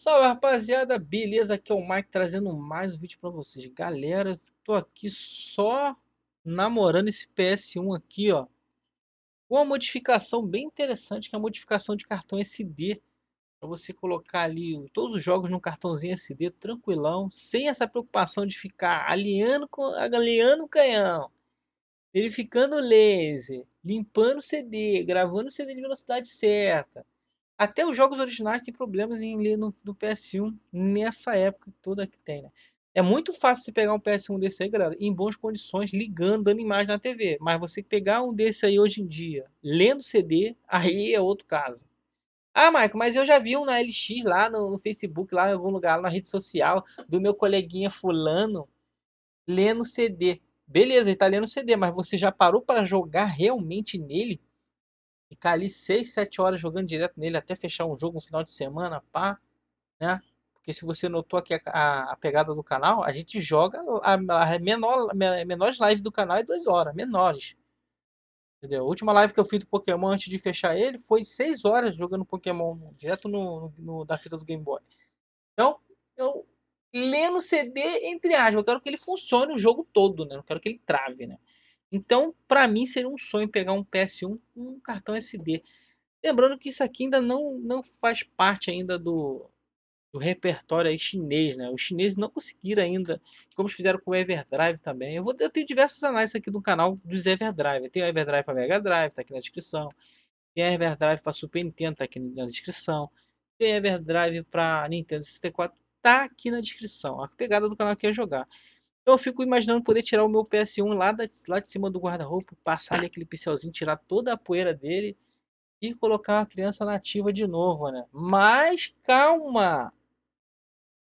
Salve rapaziada, beleza? Aqui é o Mike trazendo mais um vídeo pra vocês. Galera, tô aqui só namorando esse PS1 aqui, ó. Uma modificação bem interessante, que é a modificação de cartão SD. Pra você colocar ali todos os jogos num cartãozinho SD, tranquilão. Sem essa preocupação de ficar alinhando, com, alinhando o canhão. Verificando o laser, limpando o CD, gravando o CD de velocidade certa até os jogos originais têm problemas em ler no, no PS1 nessa época toda que tem, né? É muito fácil você pegar um PS1 desse aí, galera, em boas condições, ligando, dando imagem na TV. Mas você pegar um desse aí hoje em dia, lendo CD, aí é outro caso. Ah, Michael, mas eu já vi um na LX lá no, no Facebook, lá em algum lugar, na rede social, do meu coleguinha fulano, lendo CD. Beleza, ele tá lendo CD, mas você já parou para jogar realmente nele? ficar ali 6, 7 horas jogando direto nele até fechar um jogo, um final de semana, pá, né? Porque se você notou aqui a, a, a pegada do canal, a gente joga a, a menor, a menores live do canal é 2 horas, menores. Entendeu? A última live que eu fiz do Pokémon antes de fechar ele foi 6 horas jogando Pokémon direto no, no, da fita do Game Boy. Então, eu lendo CD, entre aspas, eu quero que ele funcione o jogo todo, né? Eu quero que ele trave, né? Então, para mim seria um sonho pegar um PS1 com um cartão SD. Lembrando que isso aqui ainda não, não faz parte ainda do, do repertório chinês, né? Os chineses não conseguiram ainda, como fizeram com o Everdrive também. Eu, vou, eu tenho diversas análises aqui do canal dos Everdrive. Tem o Everdrive para Mega Drive, tá aqui na descrição. Tem o Everdrive para Super Nintendo, tá aqui na descrição. Tem o Everdrive para Nintendo 64, tá aqui na descrição. A pegada do canal que é jogar eu fico imaginando poder tirar o meu PS1 lá, da, lá de cima do guarda-roupa, passar ali aquele pincelzinho, tirar toda a poeira dele e colocar a criança nativa de novo, né? Mas calma!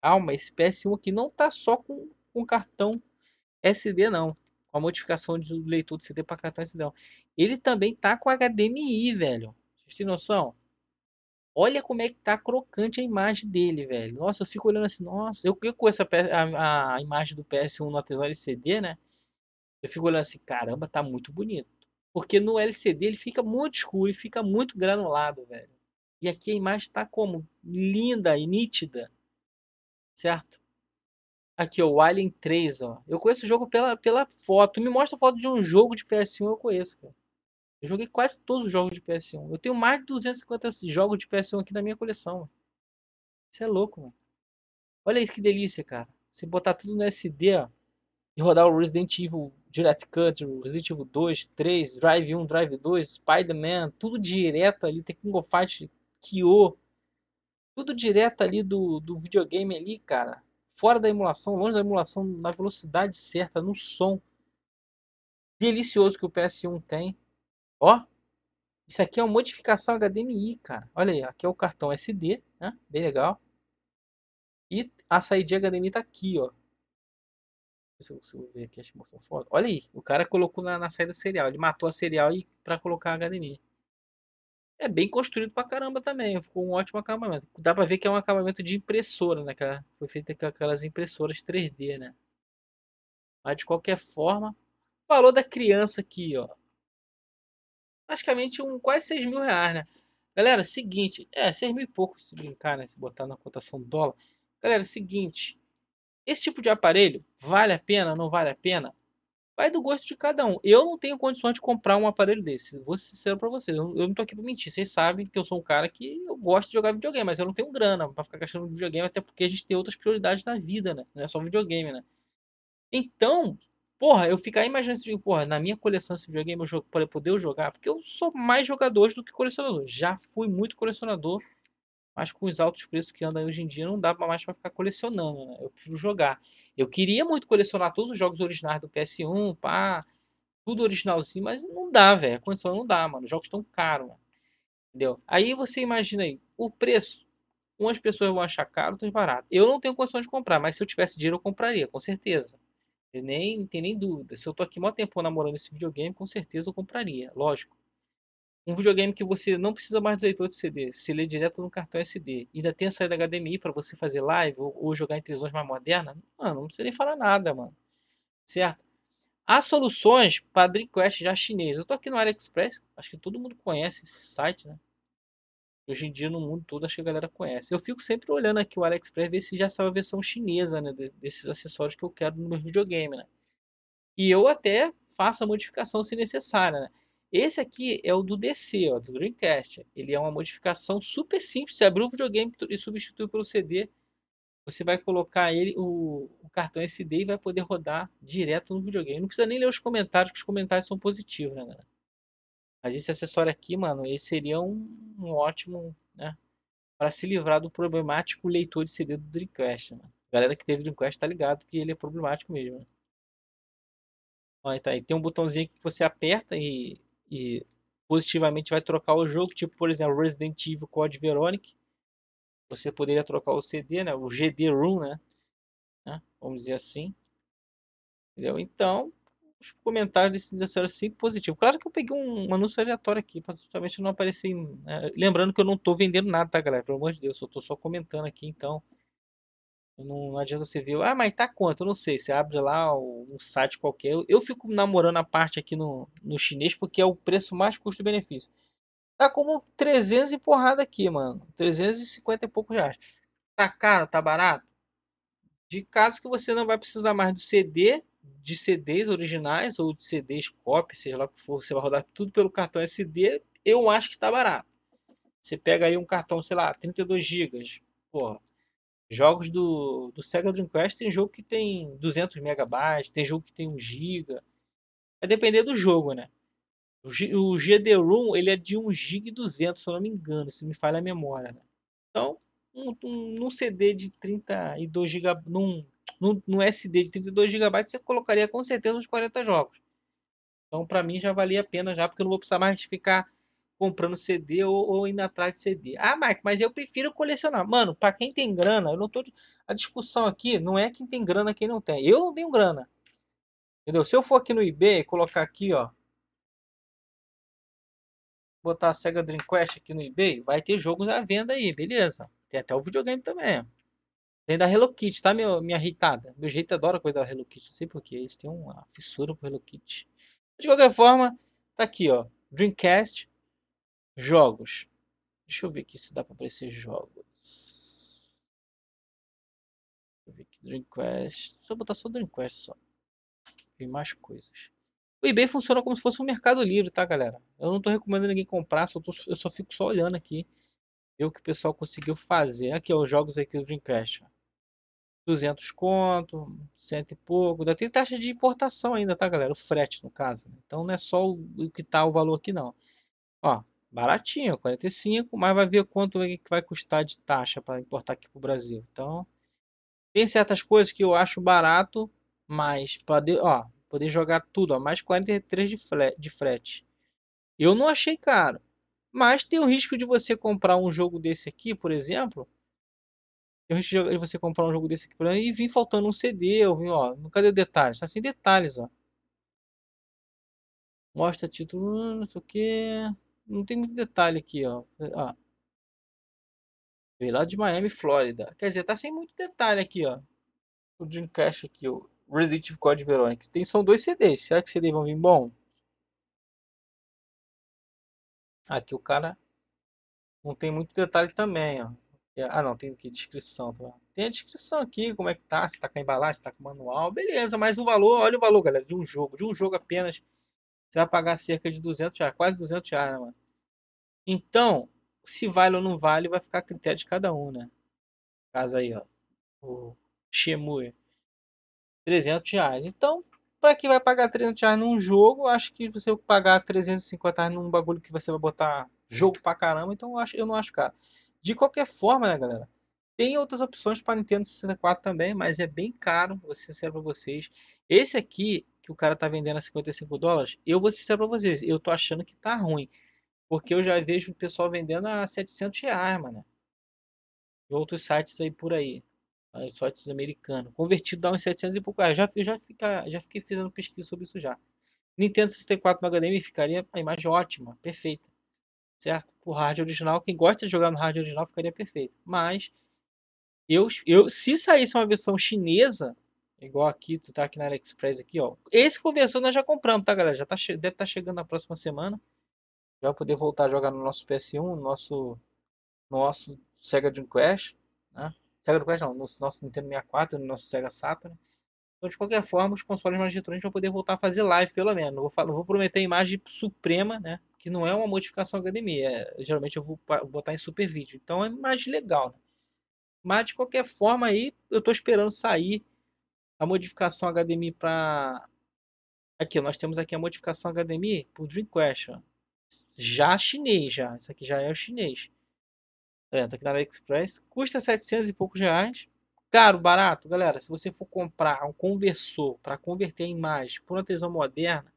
Calma, esse PS1 aqui não tá só com, com cartão SD, não. Com a modificação do leitor de CD para cartão SD, não. Ele também tá com HDMI, velho. Vocês têm noção? Olha como é que tá crocante a imagem dele, velho. Nossa, eu fico olhando assim, nossa, eu, eu com essa a, a, imagem do PS1 no Atesor LCD, né? Eu fico olhando assim, caramba, tá muito bonito. Porque no LCD ele fica muito escuro e fica muito granulado, velho. E aqui a imagem tá como linda e nítida. Certo? Aqui, ó, o Alien 3, ó. Eu conheço o jogo pela, pela foto. Me mostra a foto de um jogo de PS1, eu conheço, cara. Eu joguei quase todos os jogos de PS1. Eu tenho mais de 250 jogos de PS1 aqui na minha coleção. Mano. Isso é louco, mano. Olha isso que delícia, cara. Você botar tudo no SD ó, e rodar o Resident Evil Direct Cut, Resident Evil 2, 3, Drive 1, Drive 2, Spider-Man, tudo direto ali, Tekken of Fight, Kyo, tudo direto ali do, do videogame ali, cara. Fora da emulação, longe da emulação, na velocidade certa, no som delicioso que o PS1 tem. Ó, isso aqui é uma modificação HDMI, cara. Olha aí, aqui é o cartão SD, né? Bem legal. E a saída HDMI tá aqui, ó. Se eu consigo ver aqui, acho que mostrou foto. Olha aí, o cara colocou na, na saída serial. Ele matou a serial e para colocar a HDMI. É bem construído pra caramba também. Ficou um ótimo acabamento. Dá pra ver que é um acabamento de impressora, né? que Foi feito com aquelas impressoras 3D, né? Mas de qualquer forma, falou da criança aqui, ó praticamente um, quase 6 mil reais, né? Galera, seguinte, é, 6 mil e pouco se brincar, né? Se botar na cotação dólar. Galera, seguinte, esse tipo de aparelho vale a pena, não vale a pena? Vai do gosto de cada um. Eu não tenho condições de comprar um aparelho desse. Vou ser sincero pra vocês. Eu não tô aqui pra mentir. Vocês sabem que eu sou um cara que eu gosto de jogar videogame, mas eu não tenho grana pra ficar gastando videogame, até porque a gente tem outras prioridades na vida, né? Não é só videogame, né? Então, Porra, eu ficar imaginando esse porra, na minha coleção esse videogame eu jogo, para poder jogar, porque eu sou mais jogador do que colecionador. Já fui muito colecionador, mas com os altos preços que andam hoje em dia não dá mais para ficar colecionando, né? Eu prefiro jogar. Eu queria muito colecionar todos os jogos originais do PS1, pá, tudo originalzinho, mas não dá, velho. A condição não dá, mano. Os jogos estão caros, mano. Entendeu? Aí você imagina aí, o preço. Umas pessoas vão achar caro, outras barato. Eu não tenho condições de comprar, mas se eu tivesse dinheiro eu compraria, com certeza nem tem nem dúvida. Se eu tô aqui mó tempo namorando esse videogame, com certeza eu compraria, lógico. Um videogame que você não precisa mais do leitor de CD, se lê direto no cartão SD. Ainda tem a saída HDMI para você fazer live ou, ou jogar em televisões mais modernas. Mano, não precisa nem falar nada, mano. Certo? Há soluções para Dreamcast já chinês. Eu tô aqui no AliExpress, acho que todo mundo conhece esse site, né? Hoje em dia, no mundo todo, acho que a galera conhece. Eu fico sempre olhando aqui o AliExpress, ver se já saiu a versão chinesa, né? Desses acessórios que eu quero no meu videogame, né? E eu até faço a modificação se necessária, né? Esse aqui é o do DC, ó, do Dreamcast. Ele é uma modificação super simples. Você abre o videogame e substitui pelo CD, você vai colocar ele o, o, cartão SD e vai poder rodar direto no videogame. Não precisa nem ler os comentários, porque os comentários são positivos, né, galera? Mas esse acessório aqui, mano, ele seria um, um ótimo, né? Para se livrar do problemático leitor de CD do Dreamcast, mano. A galera que teve Dreamcast tá ligado que ele é problemático mesmo, Olha, né. tá aí. Tem um botãozinho que você aperta e, e positivamente vai trocar o jogo. Tipo, por exemplo, Resident Evil Code Veronic. Você poderia trocar o CD, né? O GD Room, né? né? Vamos dizer assim. Entendeu? Então, os comentários da senhora 5 é positivo. Claro que eu peguei um, um anúncio aleatório aqui, para justamente não aparecer. Né? Lembrando que eu não estou vendendo nada, tá, galera? Pelo amor de Deus, eu estou só comentando aqui, então. Não, não, adianta você ver, ah, mas tá quanto? Eu não sei. Você abre lá um site qualquer. Eu, eu fico namorando a parte aqui no, no chinês porque é o preço mais custo-benefício. Tá como 300 e porrada aqui, mano. 350 e pouco reais. Tá caro, tá barato? De caso que você não vai precisar mais do CD de CDs originais ou de CDs copy, seja lá o que for, você vai rodar tudo pelo cartão SD, eu acho que está barato. Você pega aí um cartão, sei lá, 32 GB, porra, jogos do, do Sega Dreamcast tem jogo que tem 200 megabytes, tem jogo que tem 1 GB, vai depender do jogo, né? O, G, o GD-ROM, ele é de 1 GB 200, se eu não me engano, se me falha a memória, né? Então, um, um, num CD de 32 GB, num no, no SD de 32 GB você colocaria com certeza uns 40 jogos. Então, para mim, já valia a pena já, porque eu não vou precisar mais ficar comprando CD ou, ou, indo atrás de CD. Ah, Mike, mas eu prefiro colecionar. Mano, para quem tem grana, eu não tô. A discussão aqui não é quem tem grana, quem não tem. Eu não tenho grana. Entendeu? Se eu for aqui no eBay e colocar aqui, ó. Botar a Sega Dreamcast aqui no eBay, vai ter jogos à venda aí, beleza. Tem até o videogame também. Tem da Hello Kitty, tá, meu, minha reitada, meu jeito adora coisa da Hello Kitty. Não sei porquê, eles têm uma fissura pro Hello Kitty. De qualquer forma, tá aqui, ó. Dreamcast, jogos. Deixa eu ver aqui se dá pra aparecer jogos. Deixa eu ver aqui, Dreamcast. Só botar só Dreamcast, só. Tem mais coisas. O eBay funciona como se fosse um mercado livre, tá, galera? Eu não tô recomendando ninguém comprar, só tô, eu só fico só olhando aqui ver o que o pessoal conseguiu fazer. Aqui, ó, os jogos aqui do Dreamcast. 200 conto, cento e pouco. Ainda tem taxa de importação ainda, tá, galera? O frete, no caso. Né? Então, não é só o que tá o valor aqui, não. Ó, baratinho, 45, mas vai ver quanto é que vai custar de taxa para importar aqui para o Brasil. Então, tem certas coisas que eu acho barato, mas para ó, poder jogar tudo, ó, mais 43 de, fle de frete. Eu não achei caro, mas tem o risco de você comprar um jogo desse aqui, por exemplo. Tem o risco de você comprar um jogo desse aqui, por exemplo, e vir faltando um CD, ou vir, ó, cadê o detalhe? Tá sem detalhes, ó. Mostra título, não sei o que. Não tem muito detalhe aqui, ó. ó. Veio lá de Miami, Flórida. Quer dizer, tá sem muito detalhe aqui, ó. O Dreamcast aqui, o Resident Evil Code Verônica. Tem, são dois CDs. Será que CDs vão vir bom? Aqui o cara não tem muito detalhe também, ó. É, ah, não, tem aqui descrição. Tá tem a descrição aqui, como é que tá, se tá com a embalagem, se tá com manual. Beleza, mas o valor, olha o valor, galera, de um jogo. De um jogo apenas, você vai pagar cerca de 200 reais, quase 200 reais, né, mano? Então, se vale ou não vale, vai ficar a critério de cada um, né? Caso aí, ó. O Shemui. 300 reais. Então, para que vai pagar 300 reais num jogo, acho que você pagar 350 reais num bagulho que você vai botar jogo pra caramba, então eu, acho, eu não acho caro. De qualquer forma, né, galera? Tem outras opções para Nintendo 64 também, mas é bem caro, vou ser sincero para vocês. Esse aqui, que o cara tá vendendo a 55 dólares, eu vou ser sincero para vocês, eu tô achando que tá ruim. Porque eu já vejo o pessoal vendendo a 700 reais, mano. E outros sites aí por aí sócios americano, convertido dá uns 700 e pouco reais. Ah, já, eu já, fica, já fiquei fazendo pesquisa sobre isso já. Nintendo 64 no HDMI ficaria a imagem ótima, perfeita. Certo? O hardware original, quem gosta de jogar no hardware original ficaria perfeito. Mas, eu, eu se saísse uma versão chinesa, igual aqui, tu tá aqui na AliExpress aqui, ó. Esse conversor nós já compramos, tá, galera? Já tá, deve estar tá chegando na próxima semana. Já vai poder voltar a jogar no nosso PS1, no nosso, nosso Sega Dreamcast, né? Sega Quest, não, no nosso Nintendo 64, no nosso Sega Saturn. Então, de qualquer forma, os consoles mais retrônicos vão poder voltar a fazer live, pelo menos. Não vou, vou, prometer a imagem suprema, né? Que não é uma modificação HDMI. É, geralmente eu vou botar em super vídeo. Então é mais legal, né? Mas de qualquer forma aí, eu estou esperando sair a modificação HDMI para aqui, nós temos aqui a modificação HDMI por Dreamcast, ó. já chinês já, isso aqui já é o chinês. Tá Tá aqui na AliExpress. Custa 700 e poucos reais. Caro, barato, galera. Se você for comprar um conversor para converter a imagem por uma televisão moderna,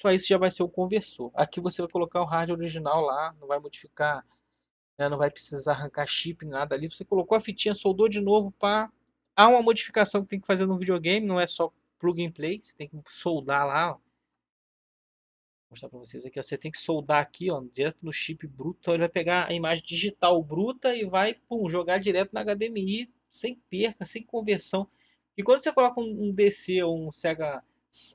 só isso já vai ser o conversor. Aqui você vai colocar o rádio original lá, não vai modificar, né? não vai precisar arrancar chip nada ali. Você colocou a fitinha, soldou de novo para há uma modificação que tem que fazer no videogame, não é só plug and play, você tem que soldar lá, ó mostrar para vocês aqui. Ó. Você tem que soldar aqui, ó, direto no chip bruto. Então ele vai pegar a imagem digital bruta e vai pum, jogar direto na HDMI, sem perca, sem conversão. E quando você coloca um, um DC ou um Sega,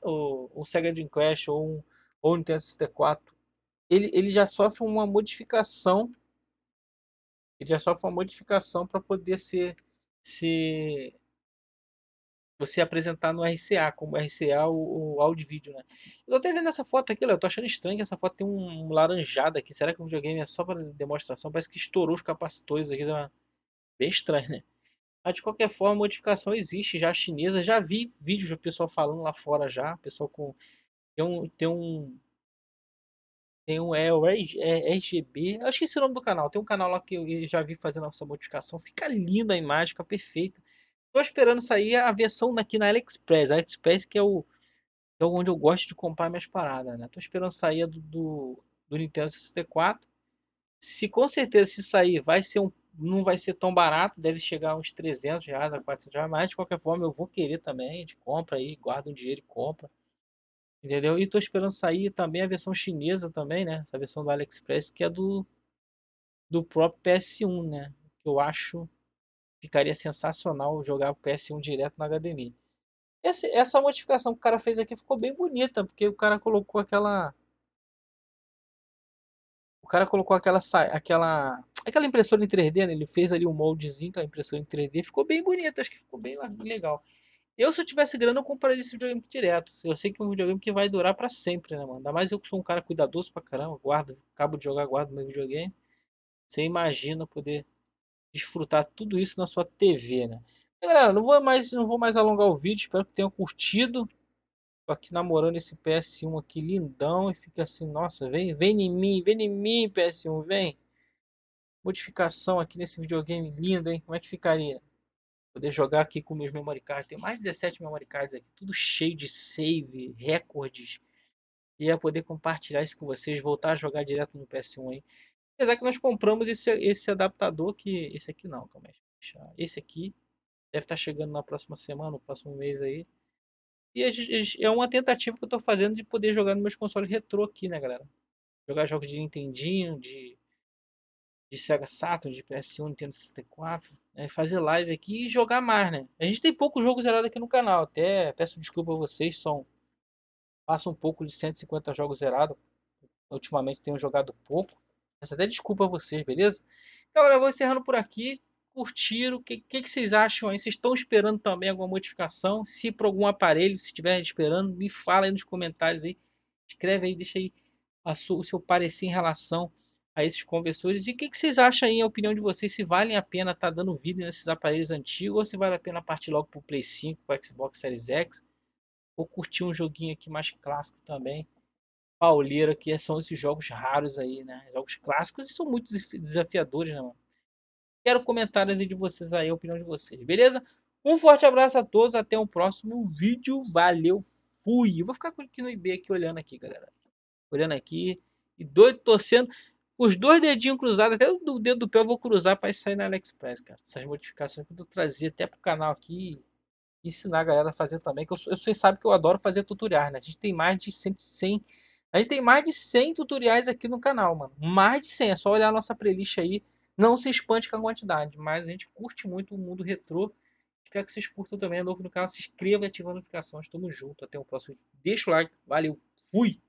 ou, um Sega Dreamcast ou um, ou um Nintendo 64, ele, ele já sofre uma modificação. Ele já sofre uma modificação para poder ser, ser você apresentar no RCA, como RCA ou, áudio vídeo, né? Eu tô até vendo essa foto aqui, Léo, eu tô achando estranho que essa foto tem um laranjado aqui. Será que o videogame é só para demonstração? Parece que estourou os capacitores aqui, uma... bem estranho, né? Mas de qualquer forma, a modificação existe já chinesa. Já vi vídeos do pessoal falando lá fora já, pessoal com tem um tem um tem um é, o RGB, eu esqueci o nome do canal. Tem um canal lá que eu já vi fazendo essa modificação. Fica linda a imagem, fica perfeita. Tô esperando sair a versão daqui na AliExpress. A AliExpress que é o é onde eu gosto de comprar minhas paradas, né? Tô esperando sair do, do, do Nintendo 64. Se com certeza se sair, vai ser um não vai ser tão barato, deve chegar uns 300 reais a 400 reais, mas de qualquer forma eu vou querer também, a gente compra aí, guarda um dinheiro e compra. Entendeu? E tô esperando sair também a versão chinesa também, né? Essa versão do AliExpress que é do do próprio PS1, né? Que eu acho Ficaria sensacional jogar o PS1 direto na HDMI. Essa, assim, essa modificação que o cara fez aqui ficou bem bonita, porque o cara colocou aquela. O cara colocou aquela. aquela aquela impressora em 3D, né? Ele fez ali um moldezinho com a impressora em 3D. Ficou bem bonito, acho que ficou bem legal. Eu, se eu tivesse grana, eu compraria esse videogame direto. Eu sei que é um videogame que vai durar para sempre, né, mano? Ainda mais eu que sou um cara cuidadoso pra caramba. Guardo, acabo de jogar, guardo meu videogame. Você imagina poder desfrutar tudo isso na sua TV, né? E, galera, não vou mais, não vou mais alongar o vídeo. Espero que tenham curtido. Tô aqui namorando esse PS1 aqui lindão e fica assim, nossa, vem, vem em mim, vem em mim, PS1, vem. Modificação aqui nesse videogame lindo, hein? Como é que ficaria? Poder jogar aqui com meus memory cards. Tem mais 17 memory cards aqui, tudo cheio de save, recordes. E é poder compartilhar isso com vocês, voltar a jogar direto no PS1 hein? Apesar que nós compramos esse, esse adaptador que... Esse aqui não, calma aí. Esse aqui deve estar tá chegando na próxima semana, no próximo mês aí. E é uma tentativa que eu estou fazendo de poder jogar nos meus consoles retrô aqui, né, galera? Jogar jogos de Nintendinho, de, de Sega Saturn, de PS1, Nintendo 64. Né? Fazer live aqui e jogar mais, né? A gente tem poucos jogos zerados aqui no canal. Até peço desculpa a vocês, são... Passa um pouco de 150 jogos zerados. Ultimamente tenho jogado pouco. Peço até desculpa a vocês, beleza? Então, galera, eu vou encerrando por aqui. Curtiram? O que, que, que, vocês acham aí? Vocês estão esperando também alguma modificação? Se por algum aparelho, se estiver esperando, me fala aí nos comentários aí. Escreve aí, deixa aí sua, o seu parecer em relação a esses conversores. E o que, que, vocês acham aí, a opinião de vocês, se valem a pena estar tá dando vida nesses aparelhos antigos ou se vale a pena partir logo para o Play 5, para o Xbox Series X ou curtir um joguinho aqui mais clássico também pauleira que são esses jogos raros aí, né? Jogos clássicos e são muito desafiadores, né, mano? Quero comentários aí de vocês aí, a opinião de vocês, beleza? Um forte abraço a todos, até o um próximo vídeo. Valeu, fui! Eu vou ficar aqui no IB aqui olhando aqui, galera. Olhando aqui e doido torcendo. Os dois dedinhos cruzados, até o dedo do pé eu vou cruzar para sair na AliExpress, cara. Essas modificações que eu trazer até pro canal aqui ensinar a galera a fazer também. Que eu, eu, vocês sabem que eu adoro fazer tutoriais, né? A gente tem mais de 100, 100 a gente tem mais de 100 tutoriais aqui no canal, mano. Mais de 100, é só olhar a nossa playlist aí. Não se espante com a quantidade, mas a gente curte muito o mundo retrô. Espero que vocês curtam também. É novo no canal, se inscreva e ative as notificações. Tamo junto, até o próximo vídeo. Deixa o like, valeu, fui!